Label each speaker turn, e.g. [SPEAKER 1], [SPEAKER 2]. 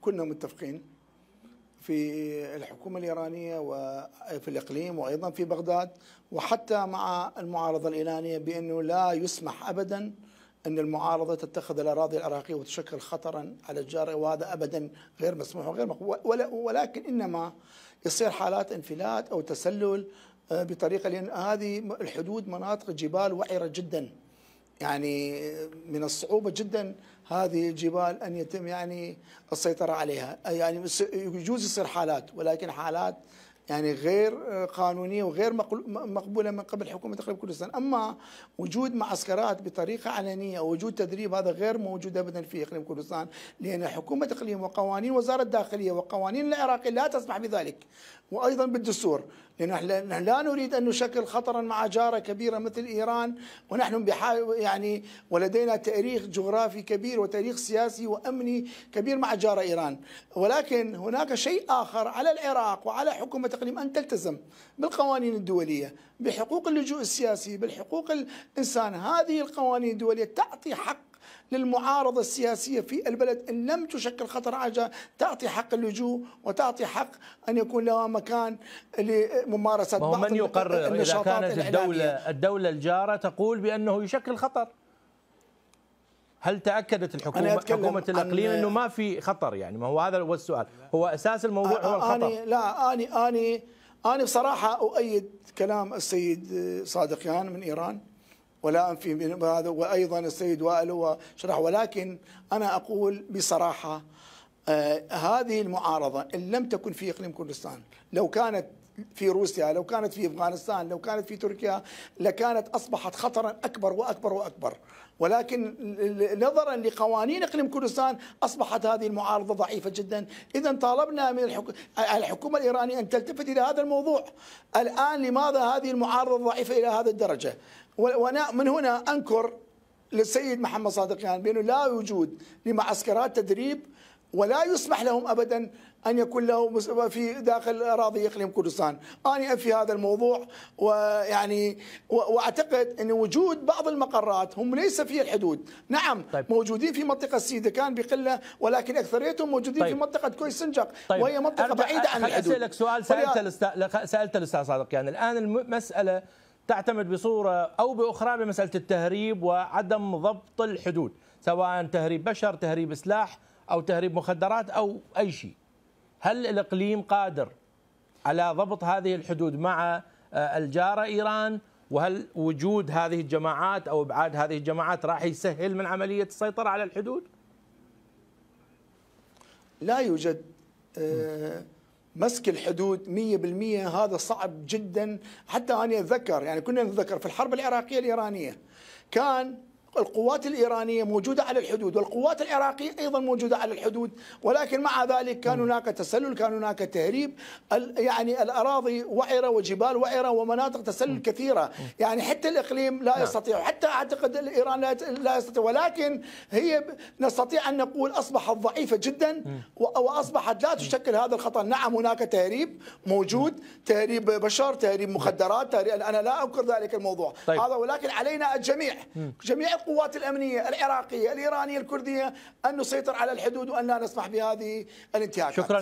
[SPEAKER 1] كنا متفقين في الحكومة الإيرانية وفي الإقليم وأيضا في بغداد وحتى مع المعارضة الإيرانية بأنه لا يسمح أبدا أن المعارضة تتخذ الأراضي العراقية وتشكل خطرا على الجارة وهذا أبدا غير مسموح وغير مقبول ولكن إنما يصير حالات انفلات أو تسلل آه، بطريقة لأن هذه الحدود مناطق جبال وعرة جدا يعني من الصعوبة جدا هذه الجبال أن يتم يعني السيطرة عليها يعني يجوز يصير حالات ولكن حالات يعني غير آه، قانونية وغير مقبولة من قبل حكومة تقريبا كردستان أما وجود معسكرات بطريقة علنية أو وجود تدريب هذا غير موجود أبدا في إقليم كردستان لأن حكومة إقليم وقوانين وزارة الداخلية وقوانين العراقية لا تسمح بذلك وايضا بالدستور لان نحن لا نريد ان نشكل خطرا مع جاره كبيره مثل ايران ونحن يعني ولدينا تاريخ جغرافي كبير وتاريخ سياسي وامني كبير مع جاره ايران ولكن هناك شيء اخر على العراق وعلى حكومه الإقليم أن تلتزم بالقوانين الدولية بحقوق اللجوء السياسي بالحقوق الإنسان هذه القوانين الدولية تعطي حق للمعارضة السياسية في البلد إن لم تشكل خطر عاجة تعطي حق اللجوء وتعطي حق أن يكون لها مكان لممارسة بعض من يقرر إذا كانت الدولة,
[SPEAKER 2] الدولة الجارة تقول بأنه يشكل خطر هل تاكدت الحكومه حكومه الاقليم آه، انه ما في خطر يعني ما هو هذا هو السؤال هو اساس الموضوع آه، هو آه، الخطر أنا
[SPEAKER 1] لا اني اني اني بصراحه اؤيد كلام السيد صادقيان من ايران ولا انفي هذا وايضا السيد وائل هو شرح ولكن انا اقول بصراحه آه، هذه المعارضة إن لم تكن في إقليم كردستان لو كانت في روسيا لو كانت في أفغانستان لو كانت في تركيا لكانت أصبحت خطرا أكبر وأكبر وأكبر ولكن نظرا لقوانين اقليم كردستان اصبحت هذه المعارضه ضعيفه جدا، اذا طالبنا من الحكومه الايرانيه ان تلتفت الى هذا الموضوع. الان لماذا هذه المعارضه ضعيفه الى هذه الدرجه؟ وانا من هنا انكر للسيد محمد صادقيان يعني بانه لا وجود لمعسكرات تدريب ولا يسمح لهم ابدا ان يكون له في داخل اراضي اقليم كردستان، انا في هذا الموضوع ويعني واعتقد ان وجود بعض المقرات هم ليس في الحدود، نعم طيب. موجودين في منطقه السيده كان بقله ولكن اكثريتهم موجودين طيب. في منطقه كوي سنجق طيب. وهي منطقه أرجع بعيده عن الحدود. اسالك سؤال سالته
[SPEAKER 2] سالته الاستاذ صادق يعني الان المساله تعتمد بصوره او باخرى بمساله التهريب وعدم ضبط الحدود، سواء تهريب بشر، تهريب سلاح او تهريب مخدرات او اي شيء هل الاقليم قادر على ضبط هذه الحدود مع آه، الجاره ايران وهل وجود هذه الجماعات او ابعاد هذه الجماعات راح يسهل من عمليه السيطره على الحدود؟
[SPEAKER 1] لا يوجد آه، مسك الحدود 100% هذا صعب جدا حتى انا اتذكر يعني كنا نتذكر في الحرب العراقيه الايرانيه كان القوات الإيرانية موجودة على الحدود والقوات العراقية أيضا موجودة على الحدود ولكن مع ذلك كان هناك تسلل كان هناك تهريب يعني الأراضي وعرة وجبال وعرة ومناطق تسلل كثيرة يعني حتى الإقليم لا نعم. يستطيع حتى أعتقد الإيران لا يستطيع ولكن هي نستطيع أن نقول أصبحت ضعيفة جدا وأصبحت لا تشكل هذا الخطر نعم هناك تهريب موجود تهريب بشر تهريب مخدرات تهريب أنا لا أنكر ذلك الموضوع طيب. هذا ولكن علينا الجميع جميع القوات الامنيه العراقيه الايرانيه الكرديه ان نسيطر على الحدود وان لا نسمح بهذه الانتهاكات شكرا